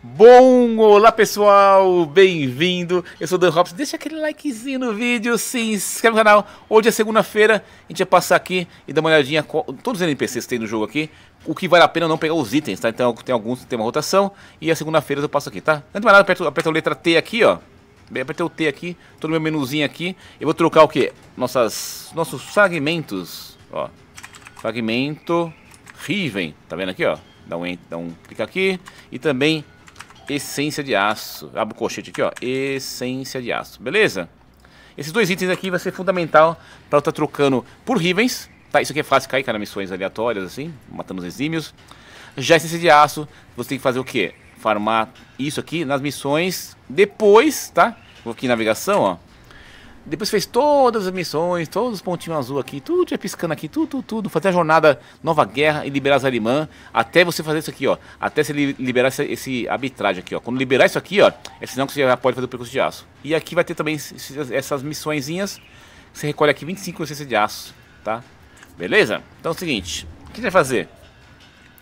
Bom, olá pessoal, bem-vindo. Eu sou o Dan Robson. Deixa aquele likezinho no vídeo, se inscreve no canal. Hoje é segunda-feira, a gente vai passar aqui e dar uma olhadinha com todos os NPCs que tem no jogo aqui. O que vale a pena não pegar os itens, tá? Então tem alguns que tem uma rotação e a segunda-feira eu passo aqui, tá? Antes de mais nada, aperto, aperto a letra T aqui, ó. Apertei o T aqui, todo meu menuzinho aqui. Eu vou trocar o quê? Nossas, nossos fragmentos, ó. Fragmento Riven, tá vendo aqui, ó? Dá um, dá um clique aqui. E também essência de aço. Abro o colchete aqui, ó. Essência de aço. Beleza? Esses dois itens aqui vai ser fundamental para eu estar tá trocando por Rivens. Tá, isso aqui é fácil cair, cara, missões aleatórias, assim, matando os exímios. Já essência de aço, você tem que fazer o quê? Farmar isso aqui nas missões depois, tá? Vou aqui em navegação, ó. Depois fez todas as missões, todos os pontinhos azul aqui, tudo ia piscando aqui, tudo, tudo, tudo. Fazer a jornada Nova Guerra e liberar Zarimã. Até você fazer isso aqui, ó. Até você liberar esse, esse arbitragem aqui, ó. Quando liberar isso aqui, ó, é sinal que você já pode fazer o percurso de aço. E aqui vai ter também essas missõezinhas. Você recolhe aqui 25 essências de aço, tá? Beleza? Então é o seguinte, o que a gente vai fazer?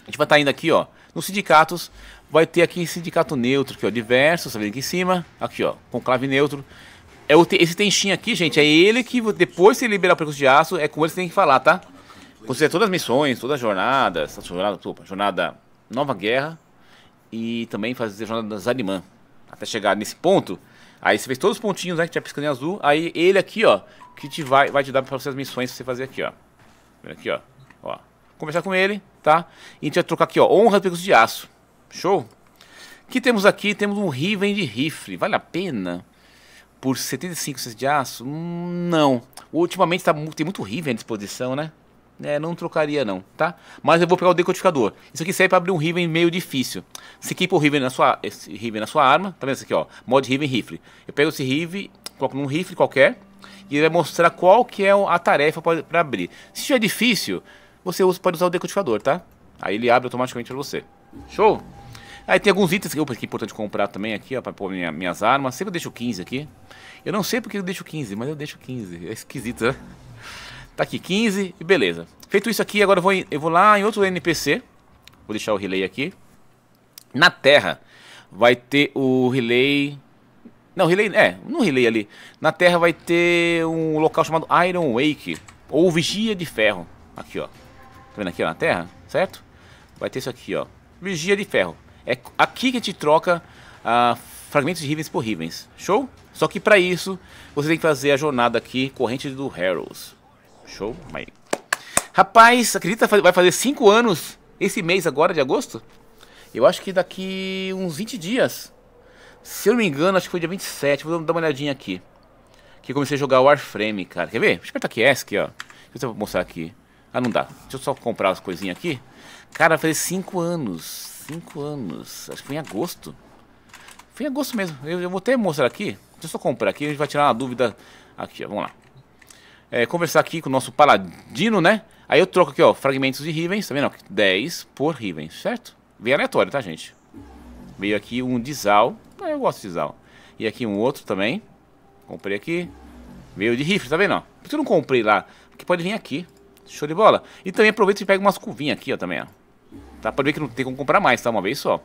A gente vai estar tá indo aqui, ó, nos sindicatos. Vai ter aqui sindicato neutro, aqui, ó, diversos, tá vendo aqui em cima. Aqui, ó, conclave neutro. É o, esse tenchinho aqui, gente, é ele que depois se liberar o percurso de aço, é com ele que você tem que falar, tá? Considera todas as missões, todas as jornadas, jornada, opa, jornada Nova Guerra e também fazer a jornada Zaniman Até chegar nesse ponto, aí você fez todos os pontinhos né, que tinha piscando em azul, aí ele aqui, ó, que te vai, vai te dar para você as missões que você fazer aqui, ó. Aqui, ó. ó. Conversar com ele, tá? E a gente vai trocar aqui, ó, honra do percurso de aço. Show? que temos aqui? Temos um Riven de rifle. Vale a pena? por 75 cestos de aço? Não. Ultimamente tá, tem muito Riven à disposição, né? É, não trocaria não, tá? Mas eu vou pegar o decodificador. Isso aqui serve para abrir um Riven meio difícil. Se equipa o Riven na sua, esse Riven na sua arma, tá vendo isso aqui, ó? Mod Riven Rifle. Eu pego esse Riven, coloco num rifle qualquer, e ele vai mostrar qual que é a tarefa para abrir. Se estiver é difícil, você usa, pode usar o decodificador, tá? Aí ele abre automaticamente para você. Show? Aí tem alguns itens que, opa, que é importante comprar também aqui, ó, pra pôr minha, minhas armas. Sempre eu deixo 15 aqui. Eu não sei porque eu deixo 15, mas eu deixo 15. É esquisito, né? Tá aqui 15 e beleza. Feito isso aqui, agora eu vou, eu vou lá em outro NPC. Vou deixar o relay aqui. Na Terra vai ter o relay... Não, relay... É, no relay ali. Na Terra vai ter um local chamado Iron Wake. Ou Vigia de Ferro. Aqui, ó. Tá vendo aqui, ó, na Terra? Certo? Vai ter isso aqui, ó. Vigia de Ferro. É aqui que a gente troca ah, fragmentos de Rivens por Rivens. Show? Só que para isso, você tem que fazer a jornada aqui, corrente do Harrows. Show? Mas, Rapaz, acredita vai fazer 5 anos esse mês agora de agosto? Eu acho que daqui uns 20 dias. Se eu não me engano, acho que foi dia 27. Vou dar uma olhadinha aqui. Que eu comecei a jogar Warframe, cara. Quer ver? Deixa eu apertar aqui ESC, ó. Deixa eu mostrar aqui. Ah, não dá. Deixa eu só comprar as coisinhas aqui. Cara, vai fazer 5 anos. Cinco anos. Acho que foi em agosto. Foi em agosto mesmo. Eu, eu vou até mostrar aqui. Deixa eu só comprar aqui. A gente vai tirar uma dúvida aqui, ó. Vamos lá. É, conversar aqui com o nosso paladino, né? Aí eu troco aqui, ó. Fragmentos de Rivens. Tá vendo? 10 por Rivens, certo? Veio aleatório, tá, gente? Veio aqui um Dizal. Ah, eu gosto de Zal. E aqui um outro também. Comprei aqui. Veio de rifle, tá vendo? Por que eu não comprei lá? Porque pode vir aqui. Show de bola. E também aproveita e pega umas curvinhas aqui, ó, também, ó dá tá? pra ver que não tem como comprar mais, tá? Uma vez só.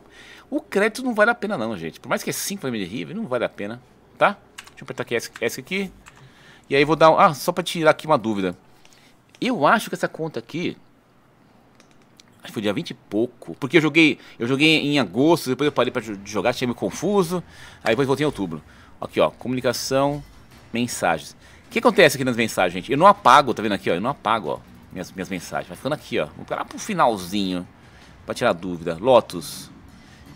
O crédito não vale a pena não, gente. Por mais que é 5 de river, não vale a pena, tá? Deixa eu apertar aqui essa aqui. E aí vou dar... Ah, só pra tirar aqui uma dúvida. Eu acho que essa conta aqui... Acho que foi dia 20 e pouco. Porque eu joguei, eu joguei em agosto, depois eu parei pra jogar, achei meio confuso. Aí depois voltei em outubro. Aqui, ó. Comunicação, mensagens. O que acontece aqui nas mensagens, gente? Eu não apago, tá vendo aqui, ó? Eu não apago, ó. Minhas, minhas mensagens. Vai ficando aqui, ó. Vou ficar lá pro finalzinho para tirar dúvida. Lotus,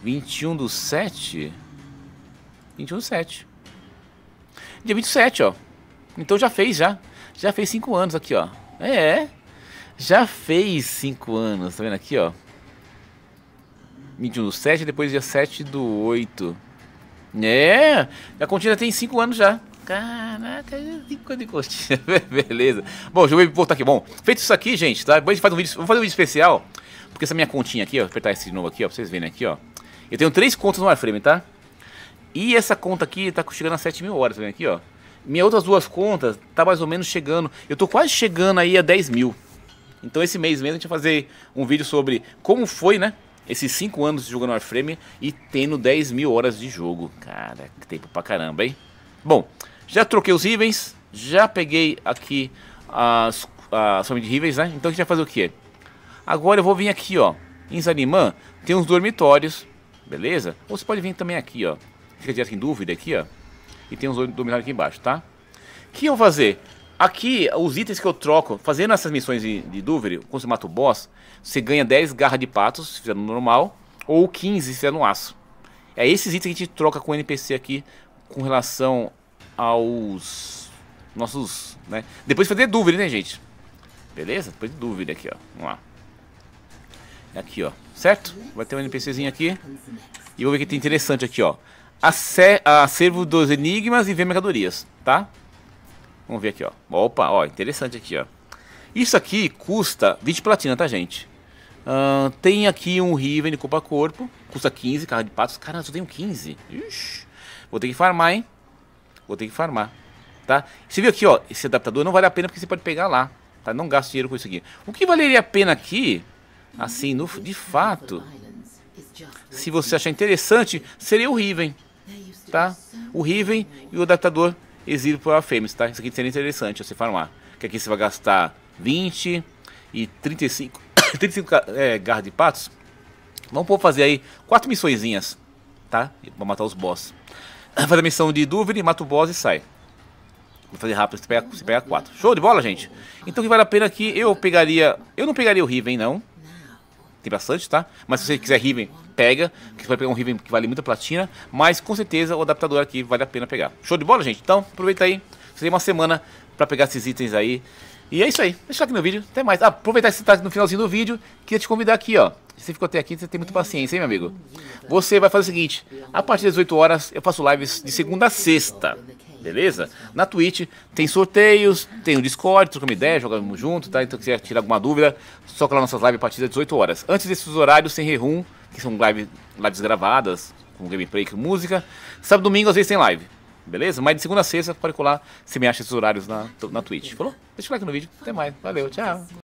21 do 7. 21 do 7. Dia 27, ó. Então já fez, já. Já fez 5 anos aqui, ó. É. é. Já fez 5 anos. Tá vendo aqui, ó. 21 do 7, depois dia 7 do 8. É. A continha tem 5 anos já. Caraca, que é coisa de coxinha. Beleza. Bom, já vou voltar aqui. Bom, feito isso aqui, gente, tá? Depois a gente faz um vídeo. Vamos fazer um vídeo especial. Porque essa minha continha aqui, ó, apertar esse de novo aqui, ó, pra vocês verem aqui, ó. Eu tenho três contas no Warframe, tá? E essa conta aqui tá chegando a 7 mil horas, tá vendo aqui, ó. Minhas outras duas contas tá mais ou menos chegando, eu tô quase chegando aí a 10 mil. Então esse mês mesmo a gente vai fazer um vídeo sobre como foi, né? Esses 5 anos jogando Warframe e tendo 10 mil horas de jogo. Cara, que tempo pra caramba, hein? Bom, já troquei os rivens, já peguei aqui as, as de níveis, né? Então a gente vai fazer o quê? Agora eu vou vir aqui, ó. Em Zanimã tem uns dormitórios, beleza? Ou você pode vir também aqui, ó. Fica direto em dúvida aqui, ó. E tem uns dormitórios aqui embaixo, tá? O que eu vou fazer? Aqui, os itens que eu troco, fazendo essas missões de, de Dúvida, quando você mata o boss, você ganha 10 garras de patos, se fizer no normal, ou 15 se fizer no aço. É esses itens que a gente troca com o NPC aqui com relação aos nossos, né? Depois de fazer dúvida, né, gente? Beleza? Depois de dúvida aqui, ó. Vamos lá. Aqui, ó. Certo? Vai ter um NPCzinho aqui. E vou ver o que tem interessante aqui, ó. acervo dos enigmas e ver mercadorias, tá? Vamos ver aqui, ó. Opa, ó, interessante aqui, ó. Isso aqui custa 20 platina, tá, gente? Uh, tem aqui um Riven de a Corpo. Custa 15, carro de patos. Caramba, só tenho 15. Ixi. Vou ter que farmar, hein? Vou ter que farmar. Tá? Você viu aqui, ó. Esse adaptador não vale a pena porque você pode pegar lá. Tá? Não gasta dinheiro com isso aqui. O que valeria a pena aqui Assim, no, de fato, se você achar interessante, seria o Riven, tá? O Riven e o adaptador exílio para Fêmeas, tá? Isso aqui seria interessante você farmar. Ah, que aqui você vai gastar 20 e 35, 35 é, garra de patos. Vamos por fazer aí quatro missõezinhas, tá? Pra matar os boss. Fazer a missão de dúvida, mata o boss e sai. Vou fazer rápido, você pega, você pega quatro. Show de bola, gente? Então que vale a pena aqui, é eu pegaria... Eu não pegaria o Riven, não tem bastante, tá? Mas se você quiser Riven, pega, que você vai pegar um Riven que vale muita platina, mas com certeza o adaptador aqui vale a pena pegar. Show de bola, gente? Então, aproveita aí, você tem uma semana para pegar esses itens aí. E é isso aí, deixa aqui no vídeo, até mais. Ah, aproveitar que você tá no finalzinho do vídeo, queria te convidar aqui, ó. Você ficou até aqui, você tem muita paciência, hein, meu amigo? Você vai fazer o seguinte, a partir das 18 horas eu faço lives de segunda a sexta beleza? Na Twitch tem sorteios, tem o Discord, uma ideia, jogamos junto, tá? Então, se quiser tirar alguma dúvida, só colar nossas lives a partir das 18 horas. Antes desses horários, tem Rerun, que são live, lives gravadas, com gameplay, com música. Sábado domingo, às vezes, tem live. Beleza? Mas de segunda a sexta, pode colar. se me acha esses horários na, na Twitch. Falou? Deixa o like no vídeo. Até mais. Valeu. Tchau.